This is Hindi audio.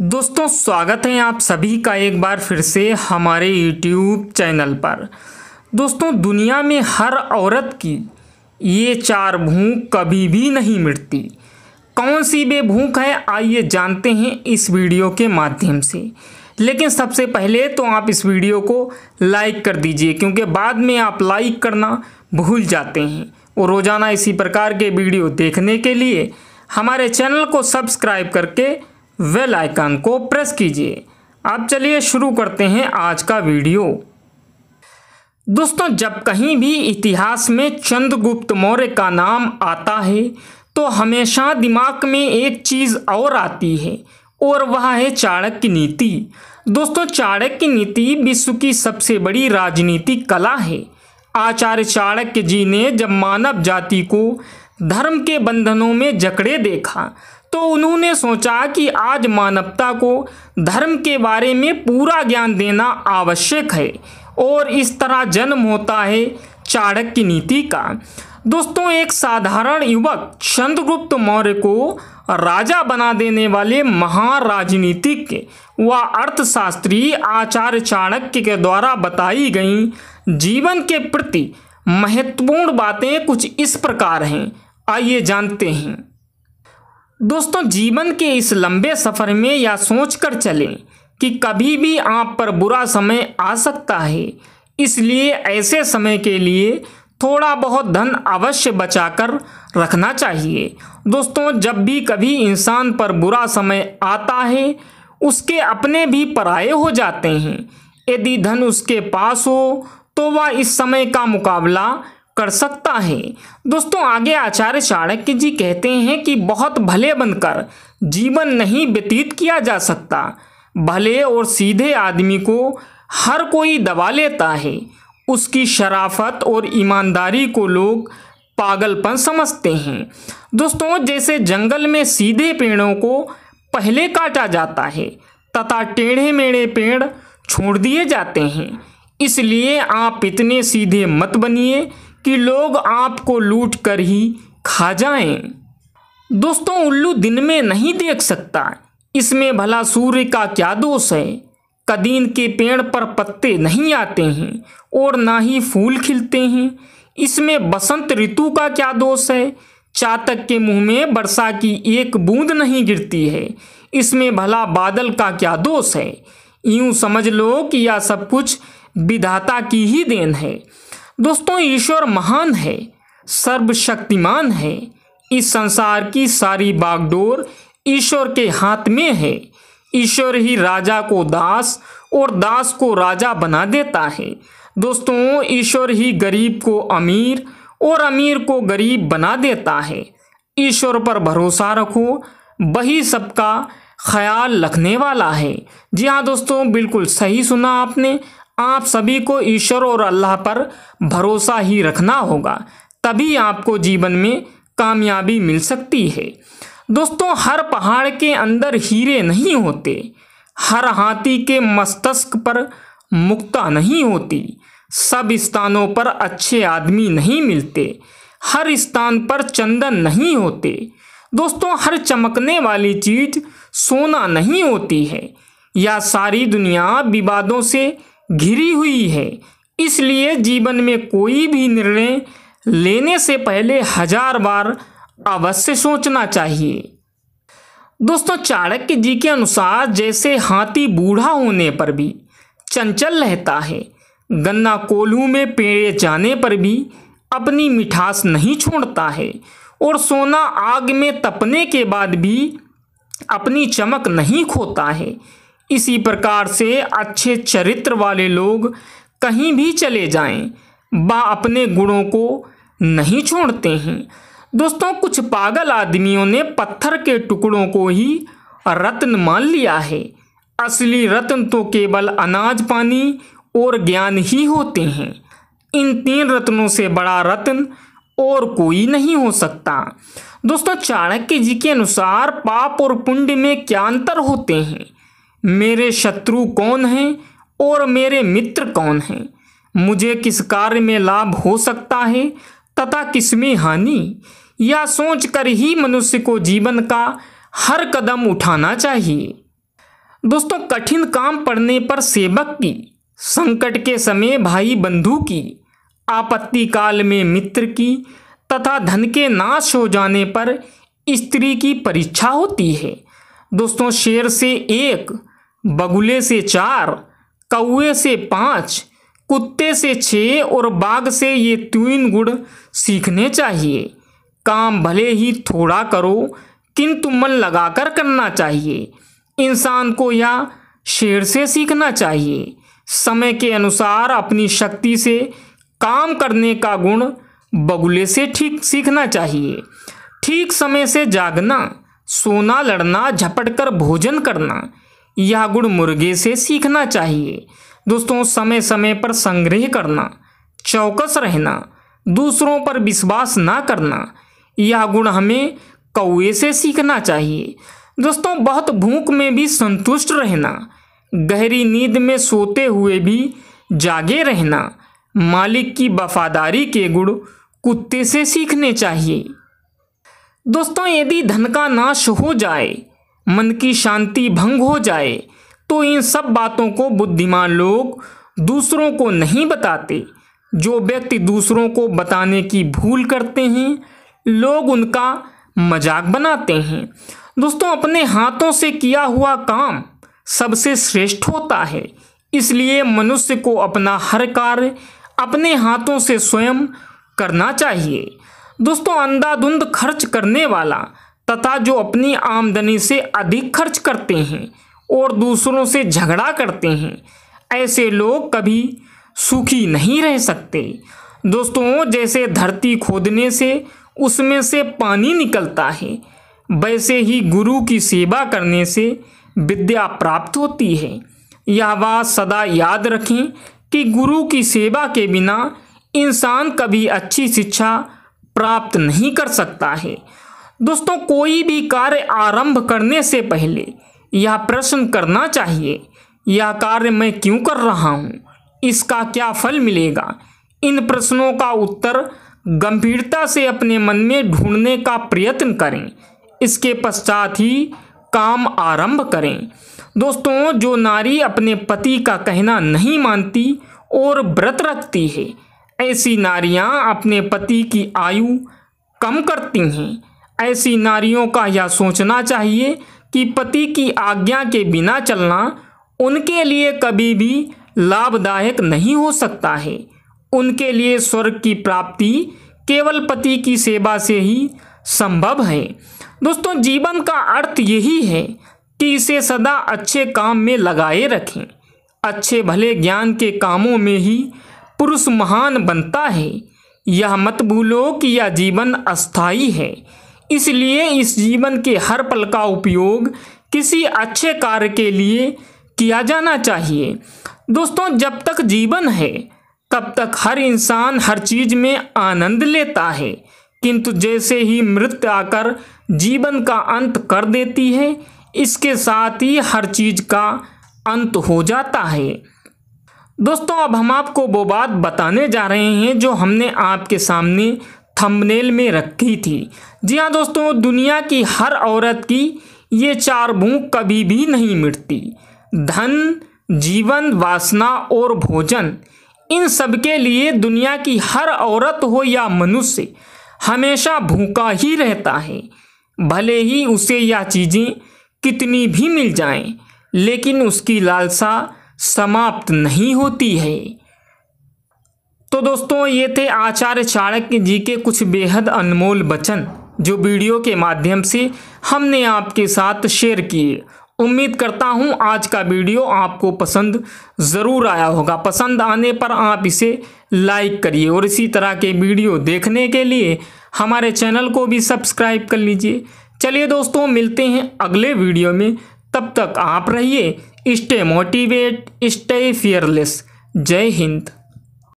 दोस्तों स्वागत है आप सभी का एक बार फिर से हमारे यूट्यूब चैनल पर दोस्तों दुनिया में हर औरत की ये चार भूख कभी भी नहीं मिटती कौन सी बे भूख है आइए जानते हैं इस वीडियो के माध्यम से लेकिन सबसे पहले तो आप इस वीडियो को लाइक कर दीजिए क्योंकि बाद में आप लाइक करना भूल जाते हैं और रोज़ाना इसी प्रकार के वीडियो देखने के लिए हमारे चैनल को सब्सक्राइब करके वेल आइकन को प्रेस कीजिए अब चलिए शुरू करते हैं आज का वीडियो दोस्तों जब कहीं भी इतिहास में चंद्रगुप्त मौर्य का नाम आता है तो हमेशा दिमाग में एक चीज़ और आती है और वह है चाणक्य नीति दोस्तों चाणक्य नीति विश्व की सबसे बड़ी राजनीतिक कला है आचार्य चाणक्य जी ने जब मानव जाति को धर्म के बंधनों में जकड़े देखा तो उन्होंने सोचा कि आज मानवता को धर्म के बारे में पूरा ज्ञान देना आवश्यक है और इस तरह जन्म होता है चाणक्य नीति का दोस्तों एक साधारण युवक चंद्रगुप्त मौर्य को राजा बना देने वाले महाराजनीतिक व अर्थशास्त्री आचार्य चाणक्य के द्वारा बताई गई जीवन के प्रति महत्वपूर्ण बातें कुछ इस प्रकार हैं आइए जानते हैं दोस्तों जीवन के इस लंबे सफ़र में सोच सोचकर चलें कि कभी भी आप पर बुरा समय आ सकता है इसलिए ऐसे समय के लिए थोड़ा बहुत धन अवश्य बचाकर रखना चाहिए दोस्तों जब भी कभी इंसान पर बुरा समय आता है उसके अपने भी पराये हो जाते हैं यदि धन उसके पास हो तो वह इस समय का मुकाबला कर सकता है दोस्तों आगे आचार्य चाणक्य जी कहते हैं कि बहुत भले बनकर जीवन नहीं व्यतीत किया जा सकता भले और सीधे आदमी को हर कोई दबा लेता है उसकी शराफत और ईमानदारी को लोग पागलपन समझते हैं दोस्तों जैसे जंगल में सीधे पेड़ों को पहले काटा जाता है तथा टेढ़े मेढ़े पेड़ छोड़ दिए जाते हैं इसलिए आप इतने सीधे मत बनिए कि लोग आपको लूट कर ही खा जाएं। दोस्तों उल्लू दिन में नहीं देख सकता इसमें भला सूर्य का क्या दोष है कदीन के पेड़ पर पत्ते नहीं आते हैं और ना ही फूल खिलते हैं इसमें बसंत ऋतु का क्या दोष है चातक के मुंह में वर्षा की एक बूंद नहीं गिरती है इसमें भला बादल का क्या दोष है यूं समझ लो कि यह सब कुछ विधाता की ही देन है दोस्तों ईश्वर महान है सर्वशक्तिमान है इस संसार की सारी बागडोर ईश्वर के हाथ में है ईश्वर ही राजा को दास और दास को राजा बना देता है दोस्तों ईश्वर ही गरीब को अमीर और अमीर को गरीब बना देता है ईश्वर पर भरोसा रखो वही सबका ख्याल रखने वाला है जी हाँ दोस्तों बिल्कुल सही सुना आपने आप सभी को ईश्वर और अल्लाह पर भरोसा ही रखना होगा तभी आपको जीवन में कामयाबी मिल सकती है दोस्तों हर पहाड़ के अंदर हीरे नहीं होते हर हाथी के मस्तिष्क पर मुक्ता नहीं होती सब स्थानों पर अच्छे आदमी नहीं मिलते हर स्थान पर चंदन नहीं होते दोस्तों हर चमकने वाली चीज़ सोना नहीं होती है या सारी दुनिया विवादों से घिरी हुई है इसलिए जीवन में कोई भी निर्णय लेने से पहले हजार बार अवश्य सोचना चाहिए दोस्तों चाणक्य जी के अनुसार जैसे हाथी बूढ़ा होने पर भी चंचल रहता है गन्ना कोल्हू में पेड़ जाने पर भी अपनी मिठास नहीं छोड़ता है और सोना आग में तपने के बाद भी अपनी चमक नहीं खोता है इसी प्रकार से अच्छे चरित्र वाले लोग कहीं भी चले जाएं बा अपने गुणों को नहीं छोड़ते हैं दोस्तों कुछ पागल आदमियों ने पत्थर के टुकड़ों को ही रत्न मान लिया है असली रत्न तो केवल अनाज पानी और ज्ञान ही होते हैं इन तीन रत्नों से बड़ा रत्न और कोई नहीं हो सकता दोस्तों चाणक्य जी के अनुसार पाप और पुण्य में क्या अंतर होते हैं मेरे शत्रु कौन हैं और मेरे मित्र कौन हैं मुझे किस कार्य में लाभ हो सकता है तथा किसमें हानि या सोच कर ही मनुष्य को जीवन का हर कदम उठाना चाहिए दोस्तों कठिन काम पड़ने पर सेवक की संकट के समय भाई बंधु की आपत्ति काल में मित्र की तथा धन के नाश हो जाने पर स्त्री की परीक्षा होती है दोस्तों शेर से एक बगुले से चार कौए से पाँच कुत्ते से छः और बाघ से ये तीन गुण सीखने चाहिए काम भले ही थोड़ा करो किंतु मन लगाकर करना चाहिए इंसान को यह शेर से सीखना चाहिए समय के अनुसार अपनी शक्ति से काम करने का गुण बगुले से ठीक सीखना चाहिए ठीक समय से जागना सोना लड़ना झपट कर भोजन करना यह गुण मुर्गे से सीखना चाहिए दोस्तों समय समय पर संग्रह करना चौकस रहना दूसरों पर विश्वास ना करना यह गुण हमें कौए से सीखना चाहिए दोस्तों बहुत भूख में भी संतुष्ट रहना गहरी नींद में सोते हुए भी जागे रहना मालिक की वफादारी के गुण कुत्ते से सीखने चाहिए दोस्तों यदि धन का नाश हो जाए मन की शांति भंग हो जाए तो इन सब बातों को बुद्धिमान लोग दूसरों को नहीं बताते जो व्यक्ति दूसरों को बताने की भूल करते हैं लोग उनका मजाक बनाते हैं दोस्तों अपने हाथों से किया हुआ काम सबसे श्रेष्ठ होता है इसलिए मनुष्य को अपना हर कार्य अपने हाथों से स्वयं करना चाहिए दोस्तों अंधाधुंध खर्च करने वाला तथा जो अपनी आमदनी से अधिक खर्च करते हैं और दूसरों से झगड़ा करते हैं ऐसे लोग कभी सुखी नहीं रह सकते दोस्तों जैसे धरती खोदने से उसमें से पानी निकलता है वैसे ही गुरु की सेवा करने से विद्या प्राप्त होती है यह बात सदा याद रखें कि गुरु की सेवा के बिना इंसान कभी अच्छी शिक्षा प्राप्त नहीं कर सकता है दोस्तों कोई भी कार्य आरंभ करने से पहले यह प्रश्न करना चाहिए यह कार्य मैं क्यों कर रहा हूँ इसका क्या फल मिलेगा इन प्रश्नों का उत्तर गंभीरता से अपने मन में ढूंढने का प्रयत्न करें इसके पश्चात ही काम आरंभ करें दोस्तों जो नारी अपने पति का कहना नहीं मानती और व्रत रखती है ऐसी नारियां अपने पति की आयु कम करती हैं ऐसी नारियों का यह सोचना चाहिए कि पति की आज्ञा के बिना चलना उनके लिए कभी भी लाभदायक नहीं हो सकता है उनके लिए स्वर्ग की प्राप्ति केवल पति की सेवा से ही संभव है दोस्तों जीवन का अर्थ यही है कि इसे सदा अच्छे काम में लगाए रखें अच्छे भले ज्ञान के कामों में ही पुरुष महान बनता है यह मत भूलो कि यह जीवन अस्थाई है इसलिए इस जीवन के हर पल का उपयोग किसी अच्छे कार्य के लिए किया जाना चाहिए दोस्तों जब तक जीवन है तब तक हर इंसान हर चीज़ में आनंद लेता है किंतु जैसे ही मृत्यु आकर जीवन का अंत कर देती है इसके साथ ही हर चीज़ का अंत हो जाता है दोस्तों अब हम आपको वो बात बताने जा रहे हैं जो हमने आपके सामने थंबनेल में रखी थी जी हाँ दोस्तों दुनिया की हर औरत की ये चार भूख कभी भी नहीं मिटती धन जीवन वासना और भोजन इन सबके लिए दुनिया की हर औरत हो या मनुष्य हमेशा भूखा ही रहता है भले ही उसे यह चीज़ें कितनी भी मिल जाएं, लेकिन उसकी लालसा समाप्त नहीं होती है तो दोस्तों ये थे आचार्य चाणक्य जी के कुछ बेहद अनमोल वचन जो वीडियो के माध्यम से हमने आपके साथ शेयर किए उम्मीद करता हूँ आज का वीडियो आपको पसंद ज़रूर आया होगा पसंद आने पर आप इसे लाइक करिए और इसी तरह के वीडियो देखने के लिए हमारे चैनल को भी सब्सक्राइब कर लीजिए चलिए दोस्तों मिलते हैं अगले वीडियो में तब तक आप रहिए स्टे मोटिवेट स्टे फियरलेस जय हिंद